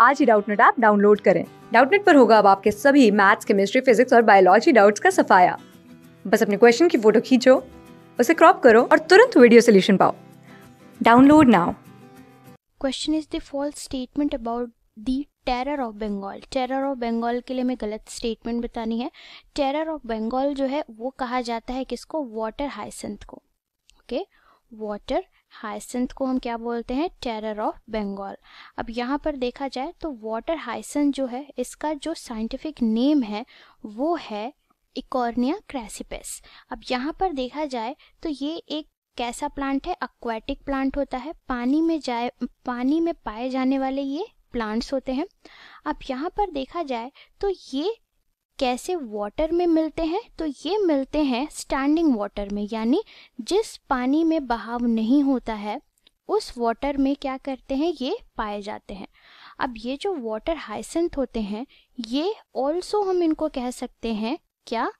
आज ही Doubtnut app download करें डाउटनेट पर होगा अब आपके सभी मैथ्स केमिस्ट्री फिजिक्स और बायोलॉजी डाउट्स का सफाया बस अपने क्वेश्चन की फोटो खींचो उसे क्रॉप करो और तुरंत वीडियो सोल्यूशन पाओ download now question is the false statement about the terror of Bengal terror of Bengal के लिए मैं गलत स्टेटमेंट बतानी है टेरर ऑफ बंगाल जो है वो कहा जाता है किसको वाटर हाइसेंथ को ओके वाटर हाइसेंथ को हम क्या बोलते हैं टेरर ऑफ बंगाल अब यहाँ पर देखा जाए तो वाटर हाइसेंथ जो है इसका जो साइंटिफिक नेम है वो है इकोर्निया क्रेसिपेस अब यहाँ पर देखा जाए तो ये एक कैसा प्लांट है अक्वाटिक प्लांट होता है पानी में जाए पानी में पाए जाने वाले ये प्लांट्स होते हैं अब यहाँ पर देखा जाए तो ये कैसे वाटर में मिलते हैं तो ये मिलते हैं स्टैंडिंग वाटर में यानी जिस पानी में बहाव नहीं होता है उस वाटर में क्या करते हैं ये पाए जाते हैं अब ये जो वाटर हाइसेंथ होते हैं ये ऑल्सो हम इनको कह सकते हैं क्या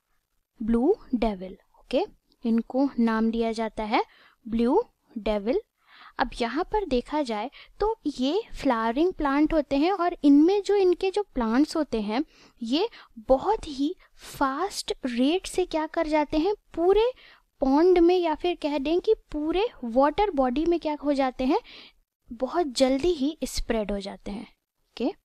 ब्लू डेविल ओके इनको नाम दिया जाता है ब्लू डेविल अब यहाँ पर देखा जाए तो ये फ्लावरिंग प्लांट होते हैं और इनमें जो इनके जो प्लांट्स होते हैं ये बहुत ही फास्ट रेट से क्या कर जाते हैं पूरे पॉन्ड में या फिर कह दें कि पूरे वाटर बॉडी में क्या हो जाते हैं बहुत जल्दी ही स्प्रेड हो जाते हैं ओके okay?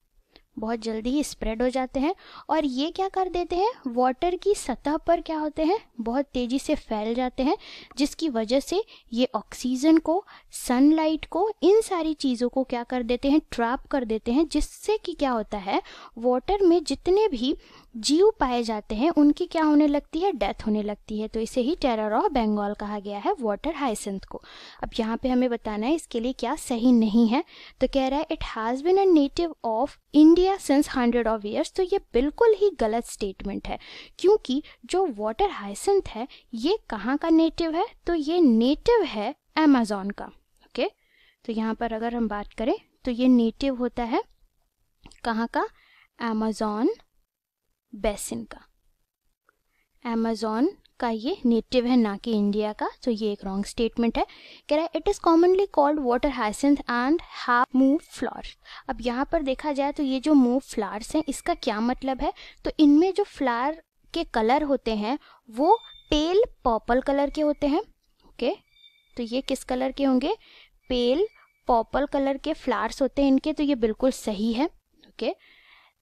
बहुत जल्दी ही स्प्रेड हो जाते हैं और ये क्या कर देते हैं वाटर की सतह पर क्या होते हैं बहुत तेज़ी से फैल जाते हैं जिसकी वजह से ये ऑक्सीजन को सनलाइट को इन सारी चीज़ों को क्या कर देते हैं ट्रैप कर देते हैं जिससे कि क्या होता है वाटर में जितने भी जीव पाए जाते हैं उनकी क्या होने लगती है डेथ होने लगती है तो इसे ही टेरर ऑफ बंगाल कहा गया है वाटर हाइसेंथ को अब यहाँ पे हमें बताना है इसके लिए क्या सही नहीं है तो कह रहा है it has been a native of India since hundred of years तो ये बिल्कुल ही गलत स्टेटमेंट है क्योंकि जो वाटर हाइसेंथ है ये कहाँ का नेटिव है तो ये नेटिव है अमेजोन का ओके okay? तो यहाँ पर अगर हम बात करें तो ये नेटिव होता है कहाँ का अमेजोन बेसिन का अमेजोन का ये नेटिव है ना कि इंडिया का तो ये एक रॉन्ग स्टेटमेंट है कह रहा है it is commonly called water hyacinth and have mauve flowers अब यहाँ पर देखा जाए तो ये जो मूव फ्लावर्स हैं इसका क्या मतलब है तो इनमें जो फ्लावर के कलर होते हैं वो पेल पर्पल कलर के होते हैं ओके okay? तो ये किस कलर के होंगे पेल पर्पल कलर के फ्लावर्स होते हैं इनके तो ये बिल्कुल सही है ओके okay?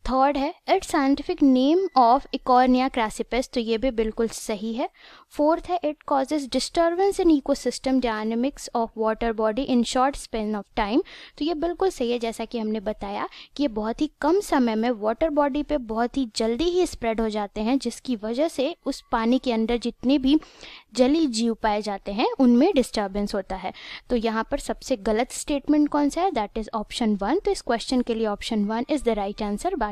थर्ड है it's scientific name of Eichhornia crassipes तो ये भी बिल्कुल सही है फोर्थ है it causes disturbance in ecosystem dynamics of water body in short span of time तो ये बिल्कुल सही है जैसा कि हमने बताया कि ये बहुत ही कम समय में वाटर बॉडी पे बहुत ही जल्दी ही स्प्रेड हो जाते हैं जिसकी वजह से उस पानी के अंदर जितने भी जली जीव पाए जाते हैं उनमें डिस्टर्बेंस होता है तो यहाँ पर सबसे गलत स्टेटमेंट कौन सा है दैट इज ऑप्शन वन तो इस क्वेश्चन के लिए option one is the right answer बाकी